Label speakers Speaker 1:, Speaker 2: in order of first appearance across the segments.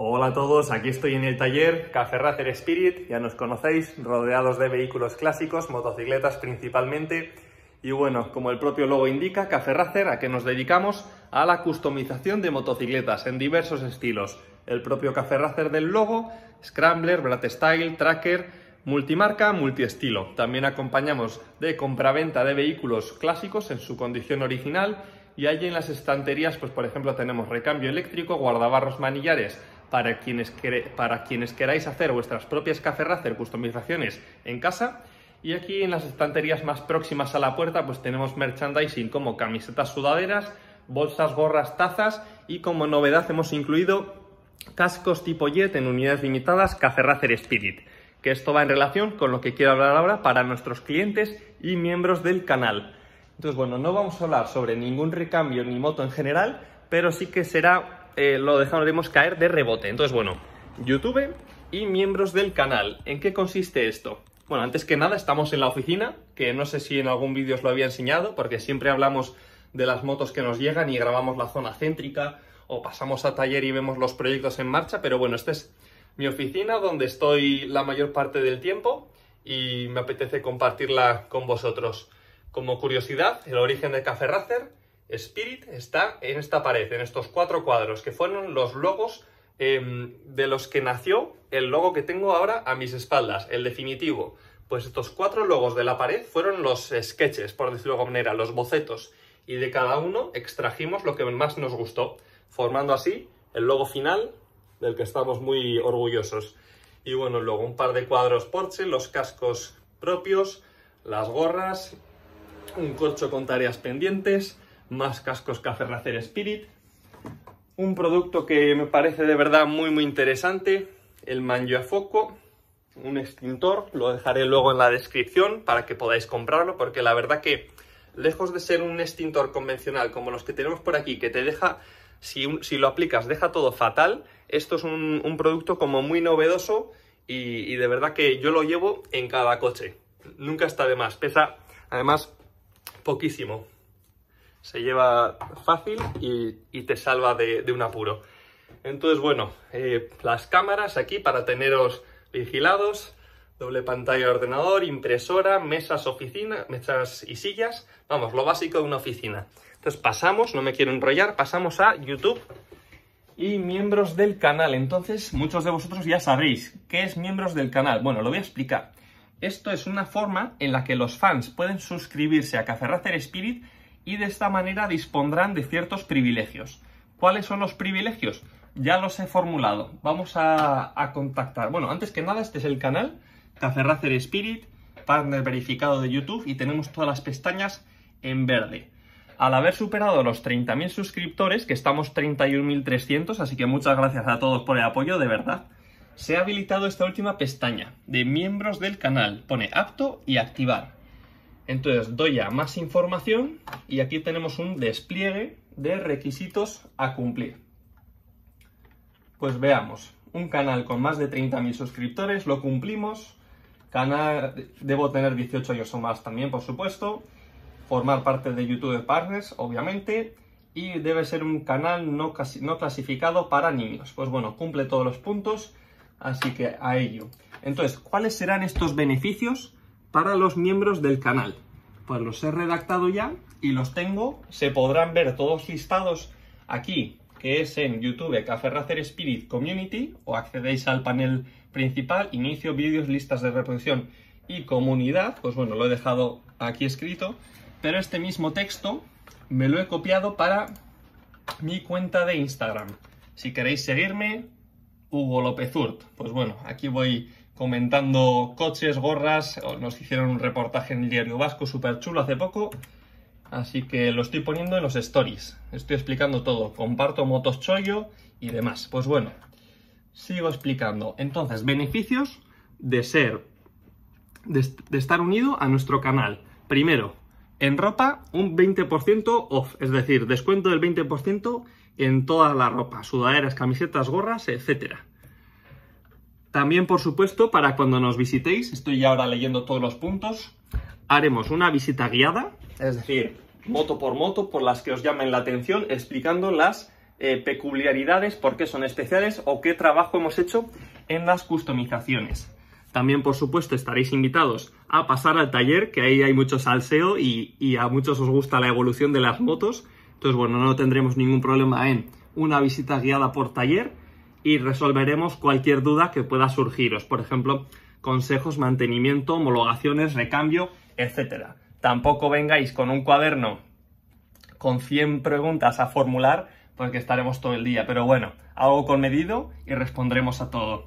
Speaker 1: Hola a todos, aquí estoy en el taller Café Racer Spirit, ya nos conocéis, rodeados de vehículos clásicos, motocicletas principalmente. Y bueno, como el propio logo indica, Café Racer, a que nos dedicamos a la customización de motocicletas en diversos estilos. El propio Café Racer del logo, Scrambler, Brat Style, Tracker, multimarca, multiestilo. También acompañamos de compraventa de vehículos clásicos en su condición original y allí en las estanterías, pues por ejemplo tenemos recambio eléctrico, guardabarros manillares, para quienes, para quienes queráis hacer vuestras propias Café customizaciones en casa. Y aquí en las estanterías más próximas a la puerta pues tenemos merchandising como camisetas sudaderas, bolsas, gorras, tazas y como novedad hemos incluido cascos tipo Jet en unidades limitadas Café Spirit, que esto va en relación con lo que quiero hablar ahora para nuestros clientes y miembros del canal. Entonces, bueno, no vamos a hablar sobre ningún recambio ni moto en general, pero sí que será eh, lo dejaremos caer de rebote. Entonces, bueno, YouTube y miembros del canal. ¿En qué consiste esto? Bueno, antes que nada estamos en la oficina, que no sé si en algún vídeo os lo había enseñado, porque siempre hablamos de las motos que nos llegan y grabamos la zona céntrica o pasamos a taller y vemos los proyectos en marcha, pero bueno, esta es mi oficina donde estoy la mayor parte del tiempo y me apetece compartirla con vosotros. Como curiosidad, el origen de Café Racer Spirit está en esta pared, en estos cuatro cuadros, que fueron los logos em, de los que nació el logo que tengo ahora a mis espaldas, el definitivo. Pues estos cuatro logos de la pared fueron los sketches, por decirlo de alguna manera, los bocetos. Y de cada uno extrajimos lo que más nos gustó, formando así el logo final del que estamos muy orgullosos. Y bueno, luego un par de cuadros Porsche, los cascos propios, las gorras, un corcho con tareas pendientes, más cascos que hacer Spirit. Un producto que me parece de verdad muy muy interesante, el Manjo a Foco, un extintor, lo dejaré luego en la descripción para que podáis comprarlo, porque la verdad que lejos de ser un extintor convencional como los que tenemos por aquí, que te deja, si, lo aplicas, deja todo fatal, esto es un, producto como muy novedoso y de verdad que yo lo llevo en cada coche. Nunca está de más, pesa además poquísimo se lleva fácil y, te salva de, un apuro. Entonces, bueno, eh, las cámaras aquí para teneros vigilados, doble pantalla de ordenador, impresora, mesas, oficina, mesas y sillas, vamos, lo básico de una oficina. Entonces pasamos, no me quiero enrollar, pasamos a YouTube y miembros del canal. Entonces, muchos de vosotros ya sabréis qué es miembros del canal. Bueno, lo voy a explicar. Esto es una forma en la que los fans pueden suscribirse a Café Spirit y de esta manera dispondrán de ciertos privilegios. ¿Cuáles son los privilegios? Ya los he formulado. Vamos a, contactar. Bueno, antes que nada, este es el canal Racer Spirit, partner verificado de YouTube y tenemos todas las pestañas en verde. Al haber superado los 30.000 suscriptores, que estamos 31.300, así que muchas gracias a todos por el apoyo, de verdad se ha habilitado esta última pestaña de miembros del canal. Pone apto y activar. Entonces doy a más información y aquí tenemos un despliegue de requisitos a cumplir. Pues veamos, un canal con más de 30.000 suscriptores, lo cumplimos. Canal, debo tener 18 años o más también, por supuesto. Formar parte de YouTube Partners, obviamente. Y debe ser un canal no clasificado para niños. Pues bueno, cumple todos los puntos, así que a ello. Entonces, ¿cuáles serán estos beneficios para los miembros del canal. Pues los he redactado ya y los tengo. Se podrán ver todos listados aquí, que es en YouTube Café Racer Spirit Community, o accedéis al panel principal, inicio, vídeos, listas de reproducción y comunidad. Pues bueno, lo he dejado aquí escrito, pero este mismo texto me lo he copiado para mi cuenta de Instagram. Si queréis seguirme, Hugo López Urt. Pues bueno, aquí voy comentando coches, gorras. Nos hicieron un reportaje en el diario Vasco súper chulo hace poco. Así que lo estoy poniendo en los stories. Estoy explicando todo. Comparto motos chollo y demás. Pues bueno, sigo explicando. Entonces, beneficios de ser, de, estar unido a nuestro canal. Primero, en ropa un 20% off, es decir, descuento del 20% en toda la ropa, sudaderas, camisetas, gorras, etcétera. También, por supuesto, para cuando nos visitéis, estoy ahora leyendo todos los puntos, haremos una visita guiada, es decir, moto por moto, por las que os llamen la atención, explicando las eh, peculiaridades, por qué son especiales o qué trabajo hemos hecho en las customizaciones. También, por supuesto, estaréis invitados a pasar al taller, que ahí hay mucho salseo y, y a muchos os gusta la evolución de las motos. Entonces, bueno, no tendremos ningún problema en una visita guiada por taller y resolveremos cualquier duda que pueda surgiros, por ejemplo, consejos, mantenimiento, homologaciones, recambio, etcétera. Tampoco vengáis con un cuaderno con 100 preguntas a formular porque estaremos todo el día, pero bueno, algo con medido y respondremos a todo.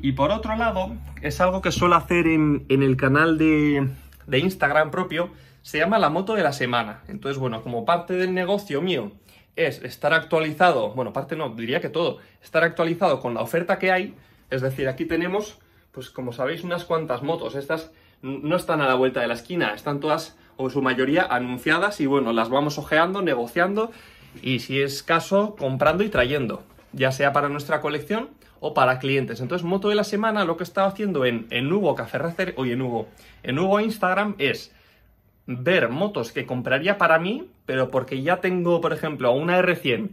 Speaker 1: Y por otro lado, es algo que suelo hacer en, el canal de, de Instagram propio, se llama la moto de la semana. Entonces, bueno, como parte del negocio mío es estar actualizado, bueno, parte no, diría que todo, estar actualizado con la oferta que hay, es decir, aquí tenemos, pues como sabéis, unas cuantas motos, estas no están a la vuelta de la esquina, están todas o en su mayoría anunciadas y bueno, las vamos hojeando negociando y si es caso, comprando y trayendo, ya sea para nuestra colección o para clientes. Entonces, moto de la semana, lo que he estado haciendo en, en Hugo Café Racer, hoy en Hugo, en Hugo Instagram es ver motos que compraría para mí, pero porque ya tengo, por ejemplo, una R100,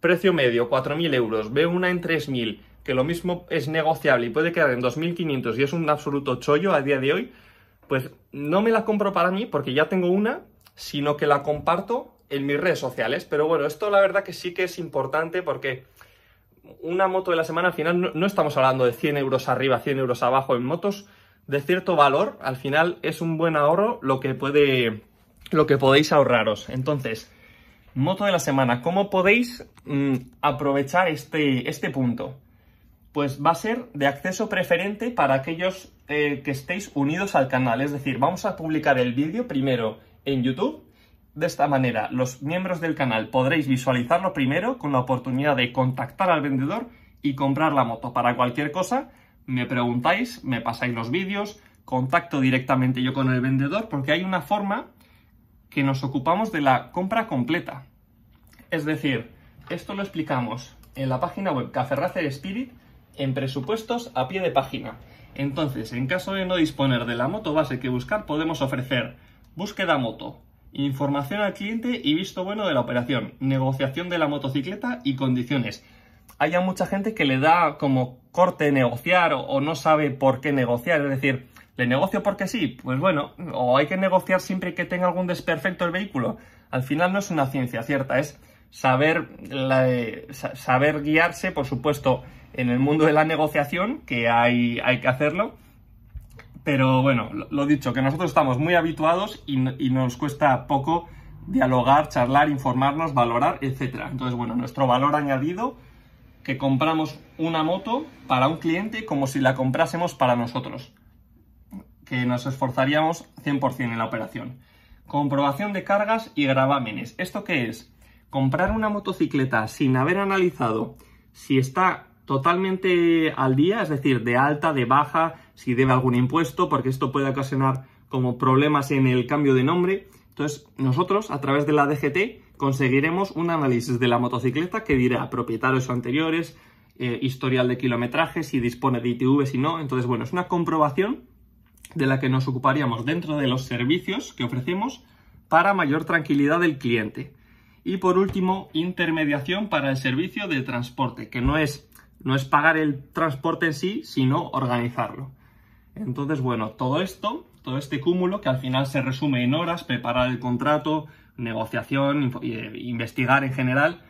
Speaker 1: precio medio 4.000 euros, veo una en 3.000, que lo mismo es negociable y puede quedar en 2.500 y es un absoluto chollo a día de hoy, pues no me la compro para mí porque ya tengo una, sino que la comparto en mis redes sociales. Pero bueno, esto la verdad que sí que es importante porque una moto de la semana al final no, no estamos hablando de 100 euros arriba, 100 euros abajo en motos, de cierto valor, al final es un buen ahorro lo que, puede, lo que podéis ahorraros. Entonces, moto de la semana, ¿cómo podéis mm, aprovechar este, este punto? Pues va a ser de acceso preferente para aquellos eh, que estéis unidos al canal. Es decir, vamos a publicar el vídeo primero en YouTube. De esta manera, los miembros del canal podréis visualizarlo primero con la oportunidad de contactar al vendedor y comprar la moto. Para cualquier cosa, me preguntáis, me pasáis los vídeos, contacto directamente yo con el vendedor, porque hay una forma que nos ocupamos de la compra completa. Es decir, esto lo explicamos en la página web Caferracer Spirit en presupuestos a pie de página. Entonces, en caso de no disponer de la moto base que buscar, podemos ofrecer búsqueda moto, información al cliente y visto bueno de la operación, negociación de la motocicleta y condiciones. Hay mucha gente que le da como corte, negociar o, no sabe por qué negociar. Es decir, ¿le negocio porque sí? Pues bueno, o hay que negociar siempre que tenga algún desperfecto el vehículo. Al final no es una ciencia cierta, es saber, eh, saber guiarse, por supuesto, en el mundo de la negociación, que hay, hay que hacerlo. Pero bueno, lo dicho, que nosotros estamos muy habituados y, nos cuesta poco dialogar, charlar, informarnos, valorar, etc. Entonces, bueno, nuestro valor añadido que compramos una moto para un cliente como si la comprásemos para nosotros, que nos esforzaríamos 100% en la operación. Comprobación de cargas y gravámenes. ¿Esto qué es? Comprar una motocicleta sin haber analizado si está totalmente al día, es decir, de alta, de baja, si debe algún impuesto, porque esto puede ocasionar como problemas en el cambio de nombre. Entonces, nosotros, a través de la DGT, conseguiremos un análisis de la motocicleta que dirá propietarios anteriores, eh, historial de kilometraje, si dispone de ITV, si no. Entonces, bueno, es una comprobación de la que nos ocuparíamos dentro de los servicios que ofrecemos para mayor tranquilidad del cliente. Y por último, intermediación para el servicio de transporte, que no es, no es pagar el transporte en sí, sino organizarlo. Entonces, bueno, todo esto, todo este cúmulo que al final se resume en horas, preparar el contrato, negociación, eh, investigar en general,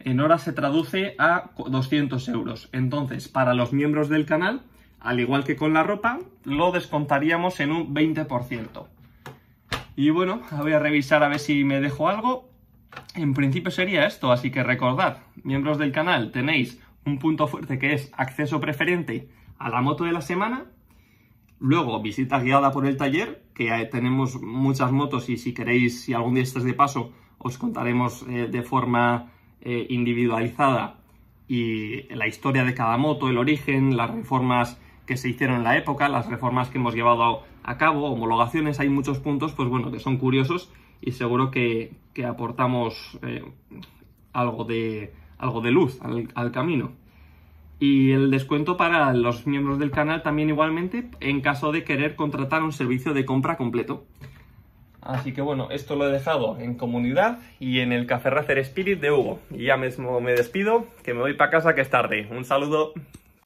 Speaker 1: en hora se traduce a 200 euros. Entonces, para los miembros del canal, al igual que con la ropa, lo descontaríamos en un 20%. Y bueno, voy a revisar a ver si me dejo algo. En principio sería esto, así que recordad, miembros del canal, tenéis un punto fuerte que es acceso preferente a la moto de la semana Luego, visita guiada por el taller, que tenemos muchas motos y si queréis, si algún día estés de paso, os contaremos eh, de forma eh, individualizada y la historia de cada moto, el origen, las reformas que se hicieron en la época, las reformas que hemos llevado a cabo, homologaciones, hay muchos puntos, pues bueno, que son curiosos y seguro que, aportamos eh, algo, de, algo de luz al camino y el descuento para los miembros del canal también igualmente en caso de querer contratar un servicio de compra completo. Así que bueno, esto lo he dejado en comunidad y en el Café Racer Spirit de Hugo. Y ya mismo me despido, que me voy para casa que es tarde. Un saludo.